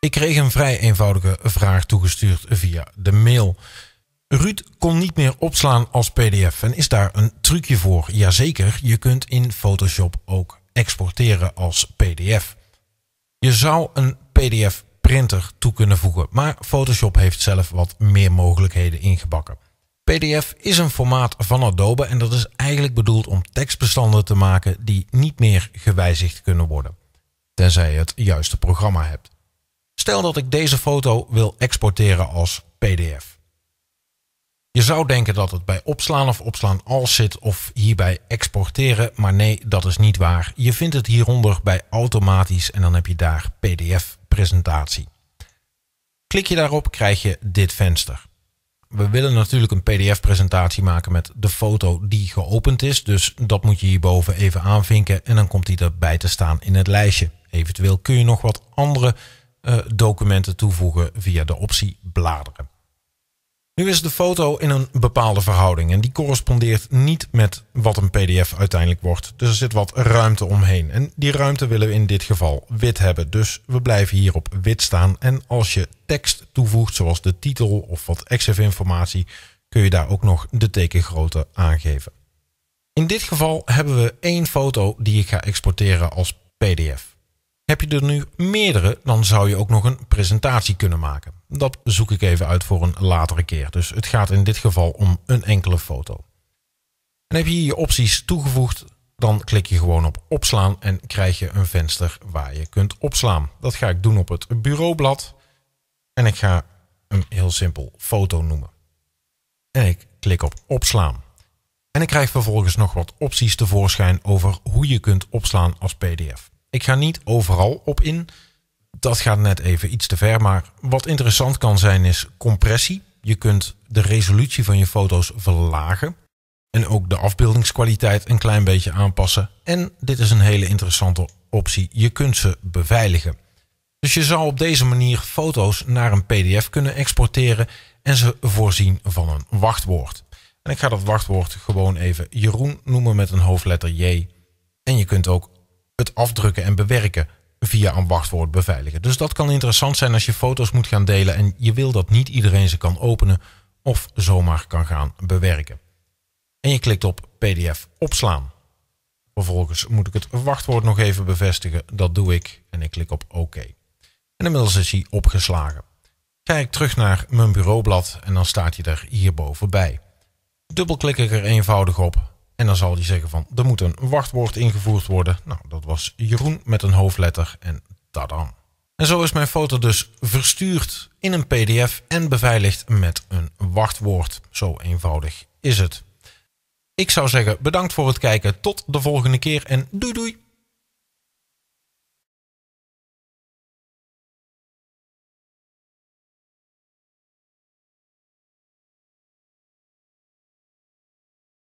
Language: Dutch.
Ik kreeg een vrij eenvoudige vraag toegestuurd via de mail. Ruud kon niet meer opslaan als PDF en is daar een trucje voor? Jazeker, je kunt in Photoshop ook exporteren als PDF. Je zou een PDF printer toe kunnen voegen, maar Photoshop heeft zelf wat meer mogelijkheden ingebakken. PDF is een formaat van Adobe en dat is eigenlijk bedoeld om tekstbestanden te maken die niet meer gewijzigd kunnen worden, tenzij je het juiste programma hebt. Stel dat ik deze foto wil exporteren als PDF. Je zou denken dat het bij opslaan of opslaan als zit of hierbij exporteren, maar nee, dat is niet waar. Je vindt het hieronder bij automatisch en dan heb je daar PDF presentatie. Klik je daarop krijg je dit venster. We willen natuurlijk een PDF-presentatie maken met de foto die geopend is, dus dat moet je hierboven even aanvinken en dan komt die erbij te staan in het lijstje. Eventueel kun je nog wat andere eh, documenten toevoegen via de optie bladeren. Nu is de foto in een bepaalde verhouding en die correspondeert niet met wat een PDF uiteindelijk wordt. Dus er zit wat ruimte omheen en die ruimte willen we in dit geval wit hebben. Dus we blijven hier op wit staan en als je tekst toevoegt zoals de titel of wat extra informatie kun je daar ook nog de tekengrootte aangeven. In dit geval hebben we één foto die ik ga exporteren als PDF. Heb je er nu meerdere, dan zou je ook nog een presentatie kunnen maken. Dat zoek ik even uit voor een latere keer. Dus het gaat in dit geval om een enkele foto. En heb je hier je opties toegevoegd, dan klik je gewoon op opslaan en krijg je een venster waar je kunt opslaan. Dat ga ik doen op het bureaublad en ik ga een heel simpel foto noemen. En ik klik op opslaan. En ik krijg vervolgens nog wat opties tevoorschijn over hoe je kunt opslaan als pdf. Ik ga niet overal op in. Dat gaat net even iets te ver. Maar wat interessant kan zijn is compressie. Je kunt de resolutie van je foto's verlagen. En ook de afbeeldingskwaliteit een klein beetje aanpassen. En dit is een hele interessante optie. Je kunt ze beveiligen. Dus je zou op deze manier foto's naar een PDF kunnen exporteren en ze voorzien van een wachtwoord. En ik ga dat wachtwoord gewoon even Jeroen noemen met een hoofdletter J. En je kunt ook het afdrukken en bewerken via een wachtwoord beveiligen. Dus dat kan interessant zijn als je foto's moet gaan delen en je wil dat niet iedereen ze kan openen of zomaar kan gaan bewerken. En je klikt op PDF opslaan. Vervolgens moet ik het wachtwoord nog even bevestigen. Dat doe ik en ik klik op OK. En inmiddels is hij opgeslagen. Kijk terug naar mijn bureaublad en dan staat hij er hierboven bij. Dubbelklik ik er eenvoudig op en dan zal hij zeggen van, er moet een wachtwoord ingevoerd worden. Nou, dat was Jeroen met een hoofdletter en tada. En zo is mijn foto dus verstuurd in een pdf en beveiligd met een wachtwoord. Zo eenvoudig is het. Ik zou zeggen, bedankt voor het kijken. Tot de volgende keer en doei doei!